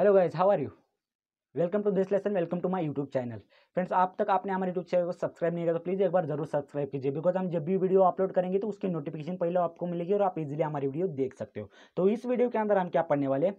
hello guys how are you welcome to this lesson welcome to my YouTube channel friends आप तक आपने हमारे YouTube channel को subscribe नहीं किया तो प्लीज़ एक बार जरूर सब्सक्राइब कीजिए बिकॉज हम जब भी वीडियो अपलोड करेंगे तो उसकी नोटिफिकेशन पहले आपको मिलेगी और आप इजीली हमारी वीडियो देख सकते हो तो इस वीडियो के अंदर हम क्या पढ़ने वाले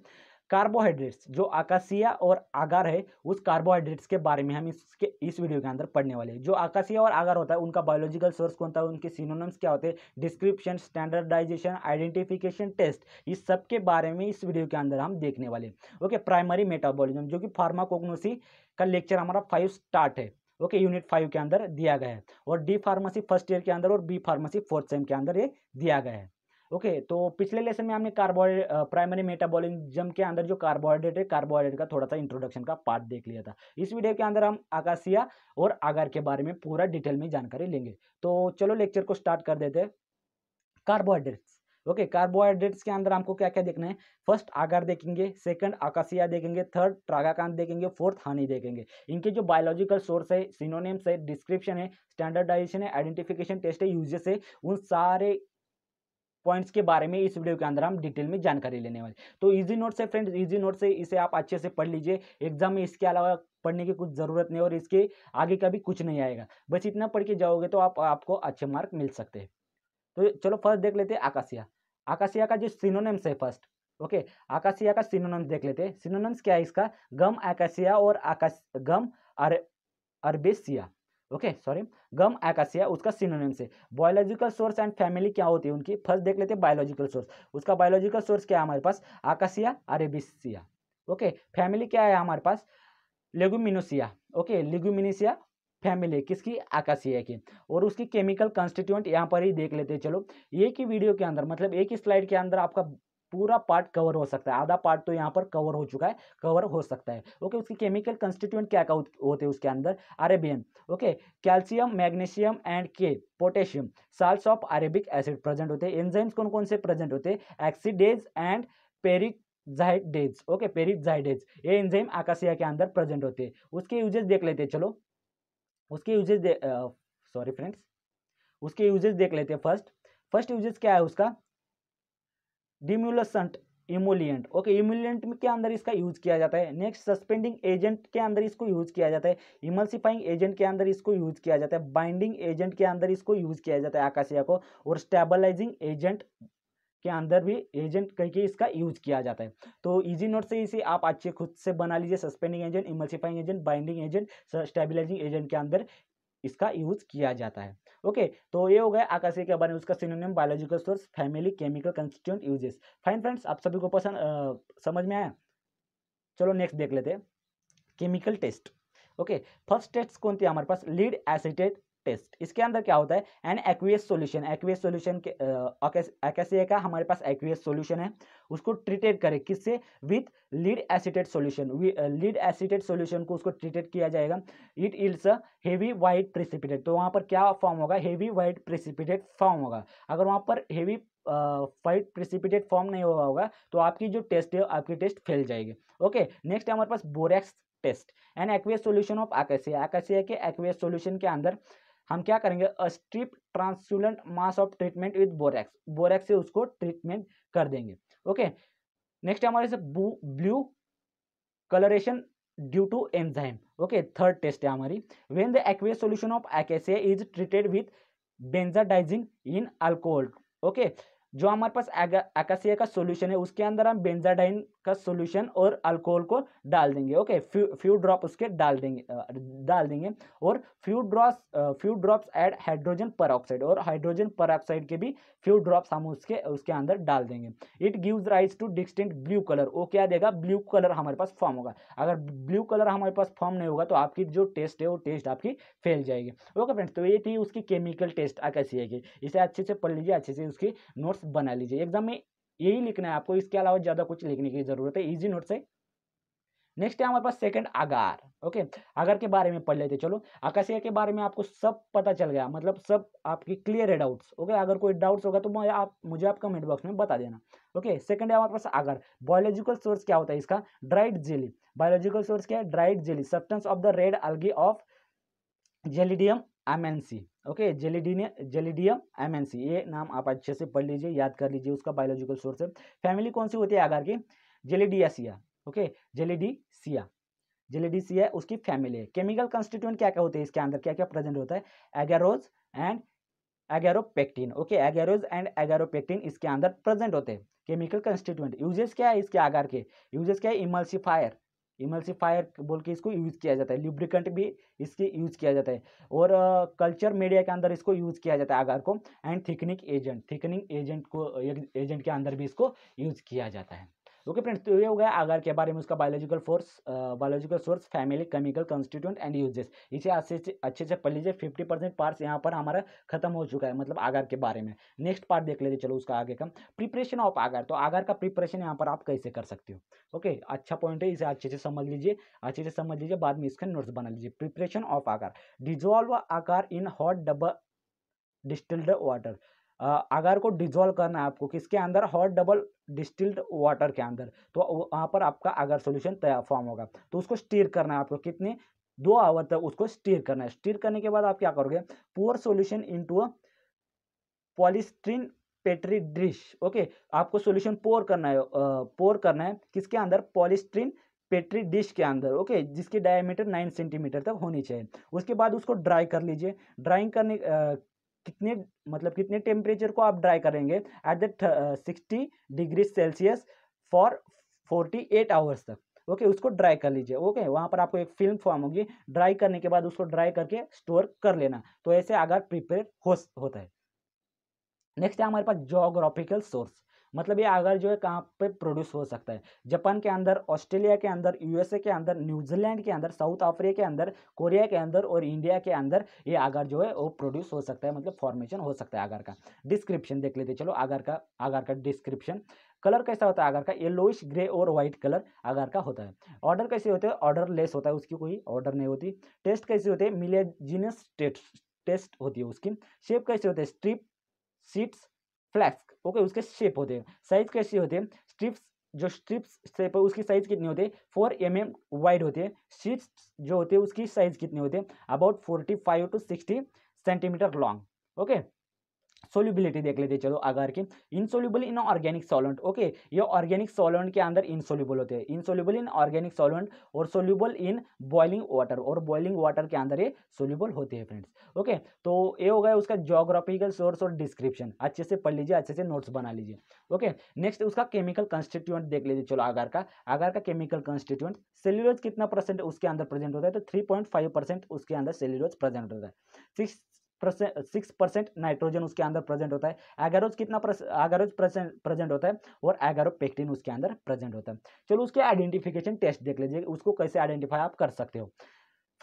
कार्बोहाइड्रेट्स जो आकाशिया और आगार है उस कार्बोहाइड्रेट्स के बारे में हम इसके इस वीडियो के अंदर पढ़ने वाले हैं जो आकाशिया और आगार होता है उनका बायोलॉजिकल सोर्स कौन होता है उनके सिनोनम्स क्या होते हैं डिस्क्रिप्शन स्टैंडर्डाइजेशन आइडेंटिफिकेशन टेस्ट इस सब के बारे में इस वीडियो के अंदर हम देखने वाले ओके प्राइमरी मेटाबोलिज्म जो कि फार्माकोग्नोसी का लेक्चर हमारा फाइव स्टार्ट है ओके यूनिट फाइव के अंदर दिया गया है और डी फार्मेसी फर्स्ट ईयर के अंदर और बी फार्मेसी फोर्थ सेम के अंदर ये दिया गया है ओके okay, तो पिछले लेसन में हमने कार्बोहाइड प्राइमरी मेटाबॉलिज्म के अंदर जो कार्बोहाइड्रेट है कार्बोहाइड्रेट का थोड़ा सा इंट्रोडक्शन का पार्ट देख लिया था इस वीडियो के अंदर हम आकाशिया और आगार के बारे में पूरा डिटेल में जानकारी लेंगे तो चलो लेक्चर को स्टार्ट कर देते हैं कार्बोहाइड्रेट्स ओके कार्बोहाइड्रेट्स के अंदर हमको क्या क्या देखना है फर्स्ट आगार देखेंगे सेकंड आकाशिया देखेंगे थर्ड ट्रागाकांत देखेंगे फोर्थ हानि देखेंगे इनके जो बायोलॉजिकल सोर्स है सिनोनेम्स है डिस्क्रिप्शन है स्टैंडर्डाइजेशन है आइडेंटिफिकेशन टेस्ट है यूजेस है उन सारे पॉइंट्स के बारे में इस वीडियो के अंदर हम डिटेल में जानकारी लेने वाले तो इजी नोट से फ्रेंड्स इजी नोट से इसे आप अच्छे से पढ़ लीजिए एग्जाम में इसके अलावा पढ़ने की कुछ ज़रूरत नहीं और इसके आगे का भी कुछ नहीं आएगा बस इतना पढ़ के जाओगे तो आप आपको अच्छे मार्क मिल सकते हैं तो चलो फर्स्ट देख लेते हैं आकाशिया आकाशिया का जो सिनोनम्स है फर्स्ट ओके आकाशिया का सिनोनम्स देख लेते हैं सिनोनम्स क्या है इसका गम आकाशिया और आकाश गम अर अरबेसिया ओके सॉरी गम एकासिया उसका सिनोनिम से बायोलॉजिकल सोर्स एंड फैमिली क्या होती है उनकी फर्स्ट देख लेते हैं बायोलॉजिकल सोर्स उसका बायोलॉजिकल सोर्स क्या है हमारे पास आकाशिया अरेबिसिया ओके फैमिली क्या है हमारे पास लेगुमिनोसिया ओके लेगुमिनिसिया फैमिली किसकी आकाशिया की और उसकी केमिकल कंस्टिट्यूएंट यहाँ पर ही देख लेते हैं चलो एक ही वीडियो के अंदर मतलब एक ही स्लाइड के अंदर आपका पूरा पार्ट कवर हो सकता है आधा पार्ट तो यहाँ पर कवर हो चुका है कवर हो सकता है ओके उसकी केमिकल कंस्टिट्यूंट क्या होते हैं उसके अंदर arabin okay calcium magnesium and के potassium salt of arabic acid present होते हैं एंजाइम्स कौन कौन से प्रेजेंट होते हैं एक्सीडेज एंड पेरिक जाइडेज ओके पेरिजाइडेज ये एंजाइम आकाशिया के अंदर प्रेजेंट होते हैं उसके यूजेज देख लेते हैं चलो उसके यूजेज सॉरी फ्रेंड्स उसके यूजेज देख लेते हैं फर्स्ट फर्स्ट यूजेज क्या है उसका डिम्यूलसेंट इमोलियंट ओके इमोलियंट के अंदर इसका यूज किया जाता है नेक्स्ट सस्पेंडिंग एजेंट के अंदर इसको यूज किया जाता है इमल्सिफाइंग एजेंट के अंदर इसको यूज किया जाता है बाइंडिंग एजेंट के अंदर इसको यूज किया जाता है आकाशिया को और स्टेबलाइजिंग एजेंट के अंदर भी एजेंट कह के इसका यूज किया जाता है तो इजी नोट से इसे आप अच्छे खुद से बना लीजिए suspending agent emulsifying agent binding agent stabilizing agent के अंदर इसका यूज किया जाता है ओके तो ये हो गया आकाशीय क्या बने उसका synonym biological source family chemical constituent uses fine friends आप सभी को पसंद समझ में आया चलो नेक्स्ट देख लेते हैं chemical test okay first test कौन थी हमारे पास लीड एसिटेट टेस्ट इसके अंदर क्या होता है and aqueous solution aqueous solution के का हमारे पास एक्वियस सॉल्यूशन है उसको ट्रीटेड करें किससे with lead acetate solution lead acetate solution को उसको ट्रीटेड किया जाएगा it yields heavy white precipitated तो वहाँ पर क्या फॉर्म होगा हेवी वाइट प्रिसिपिटेड फॉर्म होगा अगर वहाँ पर हेवी फाइट प्रिसिपिटेड फॉर्म नहीं हुआ होगा तो आपकी जो टेस्ट है आपकी टेस्ट फेल जाएगी ओके नेक्स्ट हमारे पास borax test and aqueous solution of acacia acacia के एक्वियस सोल्यूशन के अंदर हम क्या करेंगे strip translucent mass of treatment with borax borax से उसको ट्रीटमेंट कर देंगे ओके नेक्स्ट हमारे से blue coloration due to enzyme okay third test है हमारी when the aqueous solution of acacia is treated with benzidine in alcohol okay जो हमारे पास एकासिया का सॉल्यूशन है उसके अंदर हम बेंजाडाइन का सोल्यूशन और अल्कोहल को डाल देंगे ओके फ्यू फ्यू ड्रॉप उसके डाल देंगे डाल देंगे और few drops few drops add hydrogen पर और हाइड्रोजन पर के भी फ्यू ड्रॉप्स हम उसके उसके अंदर डाल देंगे it gives rise to distinct blue colour वो क्या देगा ब्लू कलर हमारे पास फॉर्म होगा अगर ब्लू कलर हमारे पास फॉर्म नहीं होगा तो आपकी जो टेस्ट है वो टेस्ट आपकी फेल जाएगी ओके फ्रेंड्स तो ये थी उसकी केमिकल टेस्ट कैसी है इसे अच्छे से पढ़ लीजिए अच्छे से उसकी नोट्स बना लीजिए एकदम ही यही लिखना है आपको इसके अलावा ज़्यादा कुछ लिखने की ज़रूरत है इजी नोट से नेक्स्ट है हमारे पास सेकंड आगार ओके आगार के बारे में पढ़ लेते चलो आकाशिया के बारे में आपको सब पता चल गया मतलब सब आपकी क्लियर है डाउट्स ओके अगर कोई डाउट्स होगा तो मैं आप मुझे आप कमेंट बॉक्स में बता देना ओके सेकंड है हमारे पास आगार बायोलॉजिकल सोर्स क्या होता है इसका ड्राइड जेली बायोलॉजिकल सोर्स क्या है dried jelly substance of the red algae of gelidium amansii okay gelidinia gelidium amansii ये नाम आप अच्छे से पढ़ लीजिए याद कर लीजिए उसका बायोलॉजिकल सोर्स है फैमिली कौन सी होती है आगार की जेलिडियासिया ओके जेलिडीसिया जेलिडीसिया उसकी फैमिली है केमिकल कंस्टिट्यूंट क्या क्या होते हैं इसके अंदर क्या क्या प्रेजेंट होता है agarose and agaropectin okay agarose and agaropectin इसके अंदर प्रेजेंट होते हैं केमिकल कंस्टिट्यूएंट यूजेस क्या है इसके आगार के यूजेस क्या है इमल्सीफायर इमल्सीफायर बोल के इसको यूज़ किया जाता है लिब्रिकेंट भी इसके यूज़ किया जाता है और कल्चर uh, मीडिया के अंदर इसको यूज़ किया जाता है आगार को and thickening agent thickening agent को एजेंट के अंदर भी इसको यूज़ किया जाता है ओके तो फ्रेंड्स तो ये हो गया आगार के बारे में उसका biological force biological source family chemical constituent and uses इसे अच्छे अच्छे से पढ़ लीजिए फिफ्टी परसेंट पार्ट्स यहाँ पर हमारा खत्म हो चुका है मतलब आगार के बारे में नेक्स्ट पार्ट देख लेते चलो उसका आगे तो का प्रिपरेशन ऑफ आगार तो आगार का प्रिपरेशन यहाँ पर आप कैसे कर सकते हो ओके अच्छा पॉइंट है इसे अच्छे से समझ लीजिए अच्छे से समझ लीजिए बाद में इसका नोट्स बना लीजिए preparation of agar dissolve agar in hot double distilled water agar को डिजोल्व करना है आपको किसके अंदर हॉट डबल डिस्टिल्ड वाटर के अंदर तो वहाँ पर आपका अगर सोल्यूशन तैयार फॉर्म होगा तो उसको स्टीर करना है आपको कितने दो आवर तक उसको स्टीर करना है स्टीर करने के बाद आप क्या करोगे pour solution to a polystyrene petri dish okay आपको सोल्यूशन पोर करना है पोर करना है किसके अंदर पॉलिस्ट्रीन पेट्री डिश के अंदर ओके जिसकी डायमीटर नाइन सेंटीमीटर तक होनी चाहिए उसके बाद उसको ड्राई कर लीजिए ड्राइंग करने कितने मतलब कितने टेम्परेचर को आप ड्राई करेंगे at that sixty degree Celsius for forty eight hours तक ओके उसको ड्राई कर लीजिए ओके वहाँ पर आपको एक फिल्म फॉर्म होगी ड्राई करने के बाद उसको ड्राई करके स्टोर कर लेना तो ऐसे आगार प्रिपेयर हो होता है नेक्स्ट है हमारे पास जोग्राफिकल सोर्स मतलब ये आगर जो है कहाँ पे प्रोड्यूस हो सकता है जापान के अंदर ऑस्ट्रेलिया के अंदर यूएसए के अंदर न्यूजीलैंड के अंदर साउथ अफ्रीका के अंदर कोरिया के अंदर और इंडिया के अंदर ये आगर जो है वो प्रोड्यूस हो सकता है मतलब फॉर्मेशन हो सकता है आगर का डिस्क्रिप्शन देख लेते चलो आगर का आगर का डिस्क्रिप्शन कलर कैसा होता है आगर का येलोइश ग्रे और व्हाइट कलर आगर का होता है ऑर्डर कैसे होते हैं ऑर्डर लेस होता है उसकी कोई ऑर्डर नहीं होती टेस्ट कैसे होते हैं मिलेजिनस टेस्ट टेस्ट होती है उसकी शेप कैसे होते हैं स्ट्रिप सीट्स फ्लैक्स ओके उसके शेप होते हैं साइज कैसे होते हैं स्ट्रिप्स जो स्ट्रिप्स शेप है उसकी साइज कितनी होते हैं फोर एम एम वाइड होते हैं स्ट्रिप्स जो होते हैं उसकी साइज कितनी होते हैं about forty five to sixty centimetre long okay solubility देख लेते चलो अगर के insoluble in organic solvent okay ये ऑर्गेनिक सॉल्वेंट के अंदर इनसोल्यूबल होते हैं इनसोल्यूबल इन ऑर्गेनिक सॉल्वेंट और सोल्यूबल इन बॉइलिंग वाटर और बॉइलिंग वाटर के अंदर ये सोल्यूबल होते हैं फ्रेंड्स ओके तो ये हो गया उसका जोग्राफिकल सोर्स और डिस्क्रिप्शन अच्छे से पढ़ लीजिए अच्छे से नोट्स बना लीजिए ओके नेक्स्ट उसका केमिकल कंस्टिट्यूंट देख लीजिए चलो आगार का आगार का केमिकल कंस्टिट्यूंट सेल्यूलोज कितना परसेंट उसके अंदर प्रेजेंट होता है तो थ्री उसके अंदर सेल्यूलोज प्रेजेंट होता है सिक्स सिक्स परसेंट नाइट्रोजन उसके अंदर प्रेजेंट होता है एगारोज कितना एगारोज प्रेजेंट होता है और एगारोपेक्टिन उसके अंदर प्रेजेंट होता है चलो उसके आइडेंटिफिकेशन टेस्ट देख लीजिए उसको कैसे आइडेंटिफाई आप कर सकते हो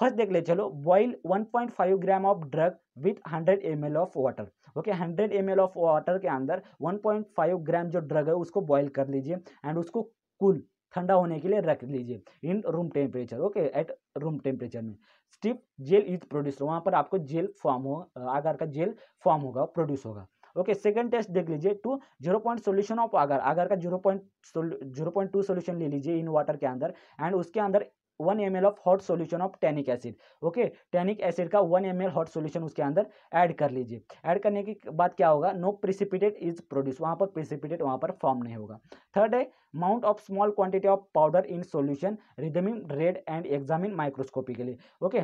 फर्स्ट देख ले चलो boil 1.5 gram of drug with 100 m of water okay 100 m of water के अंदर 1.5 ग्राम जो ड्रग है उसको बॉइल कर लीजिए एंड उसको कूल ठंडा होने के लिए रख लीजिए in room temperature okay at room temperature में स्टिप जेल इज प्रोड्यूस वहाँ पर आपको जेल फॉर्म हो आगार का जेल फॉर्म होगा प्रोड्यूस होगा ओके सेकंड टेस्ट देख लीजिए two zero point solution of agar agar का zero point zero point two solution ले लीजिए इन वाटर के अंदर एंड उसके अंदर one m of hot solution of tannic acid okay tannic acid का वन एम हॉट सोल्यूशन उसके अंदर ऐड कर लीजिए ऐड करने के बाद क्या होगा नो प्रिसिपिटेड इज प्रोड्यूस वहाँ पर प्रिसिपिटेड वहाँ पर फॉर्म नहीं होगा थर्ड है mount of small quantity of powder in solution ruthenium red and examine microscopy के लिए ओके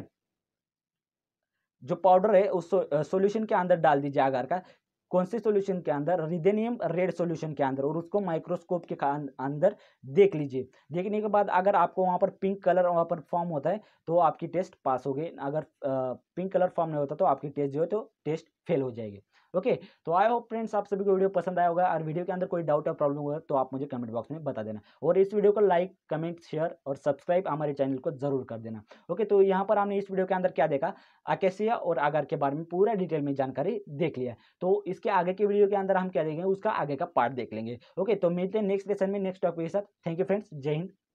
जो पाउडर है उस सॉल्यूशन के अंदर डाल दीजिए आगार का कौन से सोल्यूशन के अंदर रिदेनियम रेड सोल्यूशन के अंदर और उसको माइक्रोस्कोप के अंदर देख लीजिए देखने के बाद अगर आपको वहाँ पर पिंक कलर वहाँ पर फॉर्म होता है तो आपकी टेस्ट पास हो गई अगर पिंक कलर फॉर्म नहीं होता तो आपकी टेस्ट जो है तो टेस्ट फेल हो जाएगी ओके तो आई होप फ्रेंड्स आप सभी को वीडियो पसंद आया होगा और वीडियो के अंदर कोई डाउट या प्रॉब्लम होगा तो आप मुझे कमेंट बॉक्स में बता देना और इस वीडियो को लाइक कमेंट शेयर और सब्सक्राइब हमारे चैनल को जरूर कर देना ओके तो यहाँ पर हमने इस वीडियो के अंदर क्या देखा आकेशिया और आगार के बारे में पूरा डिटेल में जानकारी देख लिया तो इसके आगे के वीडियो के अंदर हम क्या देखेंगे उसका आगे का पार्ट देख लेंगे ओके तो मिलते हैं नेक्स्ट लेसन में नेक्स्ट टॉपिक के साथ थैंक यू फ्रेंड्स जय हिंद